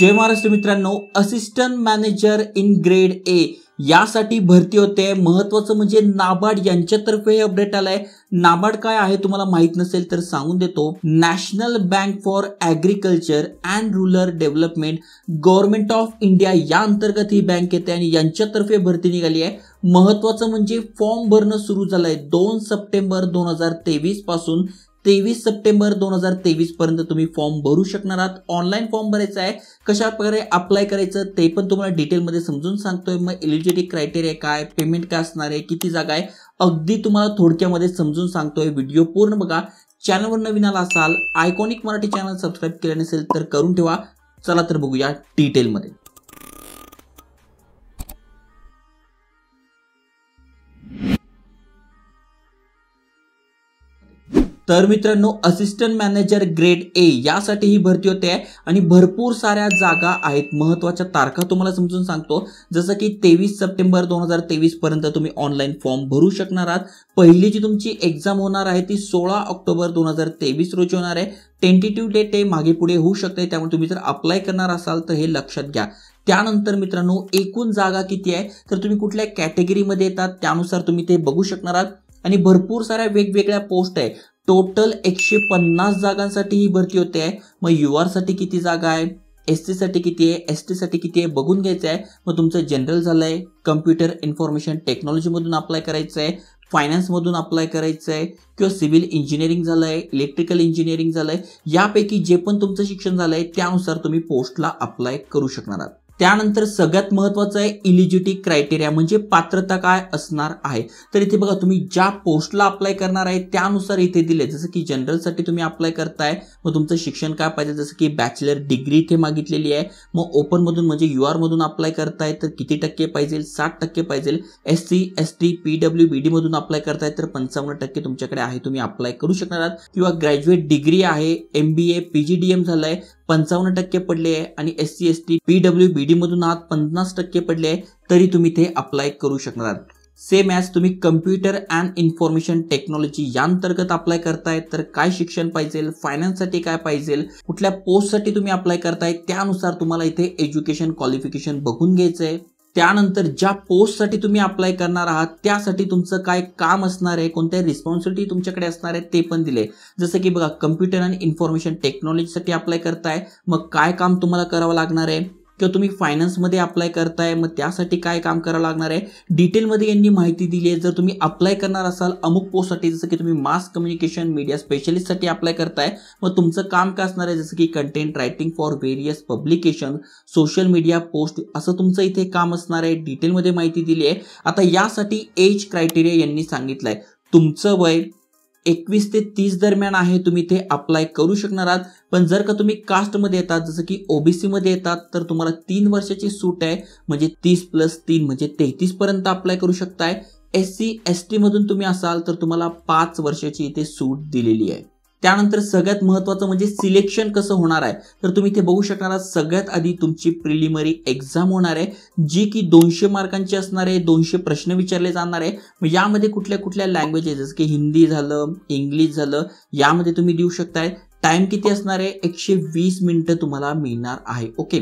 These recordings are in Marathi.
जय महाराष्ट्र मित्रांनो assistant manager in grade A यासाठी भरती होते महत्वाचं म्हणजे नाबार्ड यांच्यातर्फे हे अपडेट आलंय नाबार्ड काय आहे तुम्हाला माहित नसेल तर सांगून देतो national bank for agriculture and rural development government of India या अंतर्गत ही बँक येते आणि यांच्यातर्फे भरती निघाली आहे महत्वाचं म्हणजे फॉर्म भरणं सुरू झालंय दोन सप्टेंबर दोन हजार तेवीस पासून तेवीस सप्टेंबर दोन हजार तेवीस पर्यंत तुम्ही फॉर्म भरू शकणार आहात ऑनलाईन फॉर्म भरायचा आहे कशा प्रकारे अप्लाय करायचं ते पण तुम्हाला डिटेलमध्ये समजून सांगतोय मग एलिजिबिलिटी क्रायटेरिया काय पेमेंट काय असणार आहे किती जागा आहे अगदी तुम्हाला थोडक्यामध्ये समजून सांगतोय व्हिडिओ पूर्ण बघा चॅनलवर नवीन आला असाल आयकॉनिक मराठी चॅनल सबस्क्राईब केलं नसेल तर करून ठेवा चला तर बघूया डिटेलमध्ये तर मित्रांनो असिस्टंट मॅनेजर ग्रेड ए यासाठी ही भरती होते आहे आणि भरपूर साऱ्या जागा आहेत महत्वाच्या तारखा तुम्हाला समजून सांगतो जसं की तेवीस सप्टेंबर दोन हजार तेवीस पर्यंत तुम्ही ऑनलाईन फॉर्म भरू शकणार आहात पहिली जी तुमची एक्झाम होणार आहे ती सोळा ऑक्टोबर दोन हजार तेवीस रोजी होणार आहे टेंटेटिव्ह डेट हे मागे पुढे होऊ शकते त्यामुळे तुम्ही जर अप्लाय करणार असाल तर हे लक्षात घ्या त्यानंतर मित्रांनो एकूण जागा किती आहे तर तुम्ही कुठल्या कॅटेगरीमध्ये येतात त्यानुसार तुम्ही ते बघू शकणार आहात आणि भरपूर साऱ्या वेगवेगळ्या पोस्ट आहे टोटल एकशे पन्नास जागांसाठी ही भरती होते आहे मग यू आरसाठी किती जागा आहे एस साठी किती आहे एस टीसाठी किती आहे बघून घ्यायचं आहे मग तुमचं जनरल झालं आहे कम्प्युटर इन्फॉर्मेशन टेक्नॉलॉजीमधून अप्लाय करायचं आहे फायनान्समधून अप्लाय करायचं आहे किंवा सिव्हिल इंजिनिअरिंग झालं आहे इलेक्ट्रिकल इंजिनिअरिंग झालं आहे यापैकी जे पण तुमचं शिक्षण झालं आहे त्यानुसार तुम्ही पोस्टला अप्लाय करू शकणार आहात त्यानंतर सगळ्यात महत्त्वाचं आहे इलिजिटी क्रायटेरिया म्हणजे पात्रता काय असणार आहे तर इथे बघा तुम्ही ज्या पोस्टला अप्लाय करणार आहे त्यानुसार इथे दिले जसं की जनरलसाठी तुम्ही अप्लाय करताय मग तुमचं शिक्षण काय पाहिजे जसं की बॅचलर डिग्री इथे मागितलेली आहे मग ओपनमधून म्हणजे यू आरमधून अप्लाय करताय तर किती टक्के पाहिजे साठ टक्के पाहिजे S C S T P W B डीमधून अप्लाय करताय तर पंचावन्न टक्के तुमच्याकडे आहे तुम्ही अप्लाय करू शकणार आहात किंवा ग्रॅज्युएट डिग्री आहे M B A P G D M झालं आहे पंचावन्न टक्के पडले आहे आणि S C S T P W B मधून आहात पन्नास टक्के पडले आहे तरी तुम्ही ते अप्लाय करू शकणार सेम ॲज तुम्ही कम्प्युटर अँड इन्फॉर्मेशन टेक्नॉलॉजी अंतर्गत अप्लाय करताय तर काय शिक्षण पाहिजे फायनान्ससाठी काय पाहिजे कुठल्या पोस्टसाठी तुम्ही अप्लाय करताय त्यानुसार तुम्हाला इथे एज्युकेशन क्वालिफिकेशन बघून घ्यायचं आहे त्यानंतर ज्या पोस्टसाठी तुम्ही अप्लाय करणार आहात त्यासाठी तुमचं काय काम असणार आहे कोणत्या रिस्पॉन्सिबिलिटी तुमच्याकडे असणार आहे ते पण दिले जसं की बघा कम्प्युटर आणि इन्फॉर्मेशन टेक्नॉलॉजीसाठी अप्लाय करताय मग काय काम तुम्हाला करावं लागणार आहे किंवा तुम्ही फायनान्समध्ये अप्लाय करताय मग त्यासाठी काय काम करावं लागणार आहे डिटेलमध्ये यांनी माहिती दिली आहे जर तुम्ही अप्लाय करणार असाल अमुक पोस्टसाठी जसं की तुम्ही मास कम्युनिकेशन मीडिया स्पेशलिस्टसाठी अप्लाय करताय मग तुमचं काम काय असणार आहे जसं की content writing for various publication social media post असं तुमचं इथे काम असणार आहे डिटेलमध्ये माहिती दिली आहे आता यासाठी एज क्रायटेरिया यांनी सांगितलं आहे तुमचं वय एकवीस ते तीस दरम्यान आहे तुम्ही ते अप्लाय करू शकणार आहात पण जर का तुम्ही कास्टमध्ये येतात जसं की ओबीसीमध्ये येतात तर तुम्हाला तीन वर्षाची सूट आहे म्हणजे तीस प्लस तीन म्हणजे तेहतीस पर्यंत अप्लाय करू शकताय एस सी एस टीमधून तुम्ही असाल तर तुम्हाला पाच वर्षाची इथे सूट दिलेली आहे त्यानंतर सगळ्यात महत्वाचं म्हणजे सिलेक्शन कसं होणार आहे तर तुम्ही इथे बघू शकणार सगळ्यात आधी तुमची प्रिलिमरी एक्झाम होणार आहे जी की दोनशे मार्कांची असणार आहे दोनशे प्रश्न विचारले जाणार आहे यामध्ये कुठल्या कुठल्या लँग्वेजेस जसं की हिंदी झालं इंग्लिश झालं यामध्ये तुम्ही देऊ शकताय टाइम किती असणार आहे एकशे वीस मिनिटं तुम्हाला मिळणार आहे ओके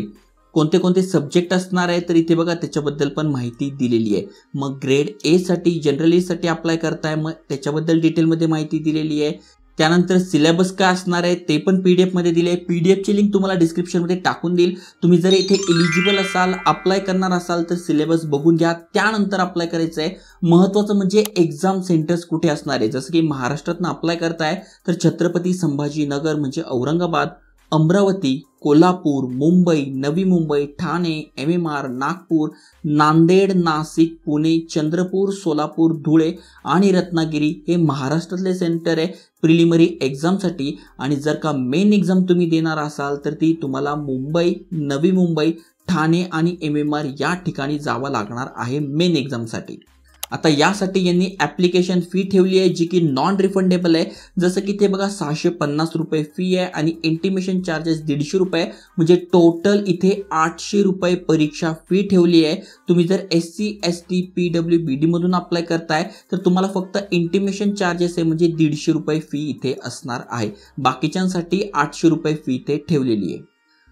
कोणते कोणते सब्जेक्ट असणार आहे तर इथे बघा त्याच्याबद्दल पण माहिती दिलेली आहे मग ग्रेड ए साठी जनरल साठी अप्लाय करताय मग त्याच्याबद्दल डिटेलमध्ये माहिती दिलेली आहे त्यानंतर सिलेबस काय असणार आहे ते पण पी डी एफमध्ये दिले आहे पी डी एफची लिंक तुम्हाला डिस्क्रिप्शनमध्ये टाकून देईल तुम्ही जर इथे एलिजिबल असाल अप्लाय करणार असाल तर सिलेबस बघून घ्या त्यानंतर अप्लाय करायचं आहे महत्त्वाचं म्हणजे एक्झाम सेंटर्स कुठे असणार आहे जसं की महाराष्ट्रातनं अप्लाय करताय तर छत्रपती संभाजीनगर म्हणजे Aurangabad Amravati Kolhapur Mumbai Navi Mumbai Thane M M R Nagpur Nanded Nashik Pune Chandrapur Solapur Dhule आणि रत्नागिरी हे महाराष्ट्रातले सेंटर आहे प्रिलिमरी एक्झामसाठी आणि जर का मेन एक्झाम तुम्ही देणार असाल तर ती तुम्हाला मुंबई नवी मुंबई ठाणे आणि एम एम आर या ठिकाणी जावं लागणार आहे मेन एक्झामसाठी आता यासाठी यांनी ॲप्लिकेशन फी ठेवली आहे जी की नॉन रिफंडेबल आहे जसं की ते बघा सहाशे पन्नास रुपये फी आहे आणि इंटिमेशन चार्जेस दीडशे रुपये म्हणजे टोटल इथे आठशे रुपये परीक्षा फी ठेवली आहे तुम्ही जर S C S T P W B डीमधून अप्लाय करताय तर तुम्हाला फक्त इंटिमेशन चार्जेस आहे म्हणजे दीडशे रुपये फी इथे असणार आहे बाकीच्यांसाठी आठशे रुपये फी इथे ठेवलेली आहे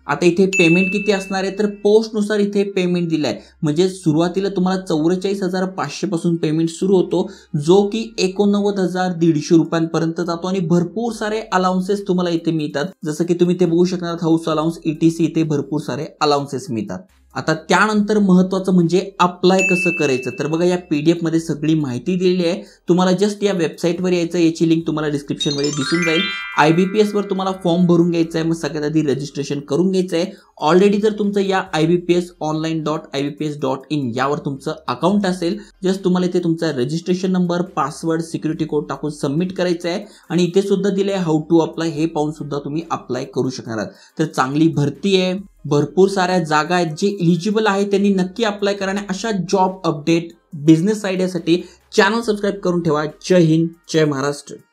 आता इथे पेमेंट किती असणार आहे तर पोस्टनुसार इथे पेमेंट दिलं आहे म्हणजे सुरुवातीला तुम्हाला चौवेचाळीस हजार पासून पेमेंट सुरू होतो जो की एकोणनव्वद हजार दीडशे रुपयांपर्यंत जातो आणि भरपूर सारे अलाउन्सेस तुम्हाला इथे मिळतात जसं की तुम्ही इथे बघू शकणार हाऊस अलाउन्स इटीसी इथे भरपूर सारे अलाउन्सेस मिळतात आता त्यानंतर महत्त्वाचं म्हणजे अप्लाय कसं करायचं तर बघा या पी डी एफमध्ये सगळी माहिती दिलेली आहे तुम्हाला जस्ट या वेबसाईटवर यायचं याची लिंक तुम्हाला डिस्क्रिप्शनमध्ये दिसून जाईल आय बी पी एसवर तुम्हाला फॉर्म भरून घ्यायचा आहे मग सगळ्यात आधी रजिस्ट्रेशन करून घ्यायचं आहे ऑलरेडी जर तुमचं या I B P S online dot I B P S dot in यावर तुमचं अकाउंट असेल जस्ट तुम्हाला इथे तुमचा registration number password security code टाकून सबमिट करायचं आहे आणि इथे सुद्धा दिले हाऊ टू अप्लाय हे पाहून सुद्धा तुम्ही अप्लाय करू शकणार तर चांगली भरती आहे भरपूर साऱ्या जागा आहेत जे इलिजिबल आहे त्यांनी नक्की अप्लाय करा आणि अशा जॉब अपडेट बिझनेस आयडियासाठी चॅनल सबस्क्राईब करून ठेवा जय हिंद जय महाराष्ट्र